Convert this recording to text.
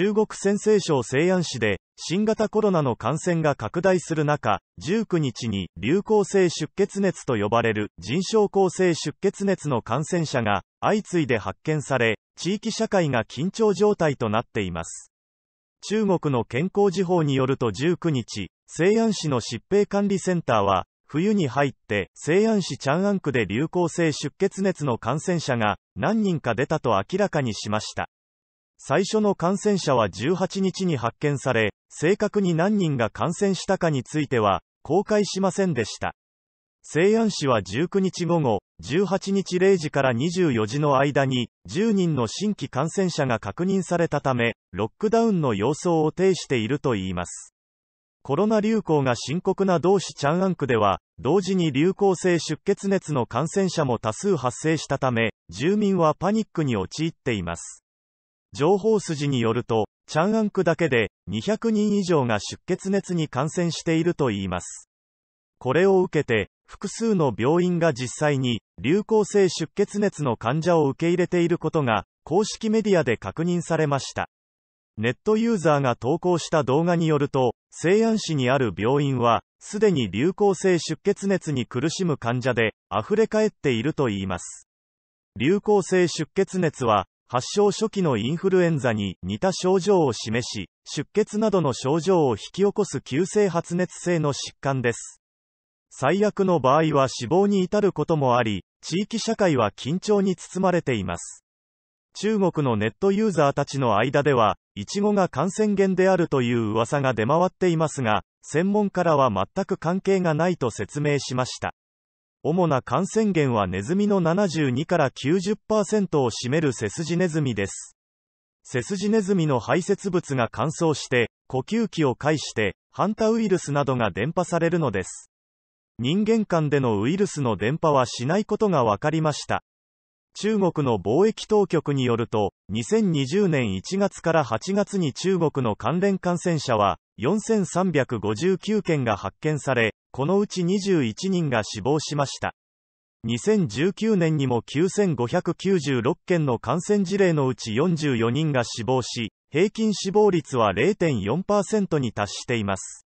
中国陝西省西安市で、新型コロナの感染が拡大する中、19日に流行性出血熱と呼ばれる腎症候性出血熱の感染者が相次いで発見され、地域社会が緊張状態となっています。中国の健康時報によると19日、西安市の疾病管理センターは、冬に入って、西安市チャンアン区で流行性出血熱の感染者が何人か出たと明らかにしました。最初の感染者は18日に発見され、正確に何人が感染したかについては、公開しませんでした。西安市は19日午後、18日0時から24時の間に、10人の新規感染者が確認されたため、ロックダウンの様相を呈しているといいます。コロナ流行が深刻な同市チャンアン区では、同時に流行性出血熱の感染者も多数発生したため、住民はパニックに陥っています。情報筋によると、チャンアン区だけで200人以上が出血熱に感染しているといいます。これを受けて、複数の病院が実際に流行性出血熱の患者を受け入れていることが公式メディアで確認されました。ネットユーザーが投稿した動画によると、西安市にある病院は、すでに流行性出血熱に苦しむ患者で、溢れ返っているといいます。流行性出血熱は、発症初期のインフルエンザに似た症状を示し、出血などの症状を引き起こす急性発熱性の疾患です。最悪の場合は死亡に至ることもあり、地域社会は緊張に包まれています。中国のネットユーザーたちの間では、イチゴが感染源であるという噂が出回っていますが、専門家らは全く関係がないと説明しました。主な感染源はネズミの72から90%を占めるセスジネズミです。セスジネズミの排泄物が乾燥して、呼吸器を介して、ハンタウイルスなどが伝播されるのです。人間間でのウイルスの伝播はしないことが分かりました。中国の貿易当局によると、2020年1月から8月に中国の関連感染者は、4359件が発見され、このうち21人が死亡しました。2019年にも9596件の感染事例のうち44人が死亡し、平均死亡率は0.4%に達しています。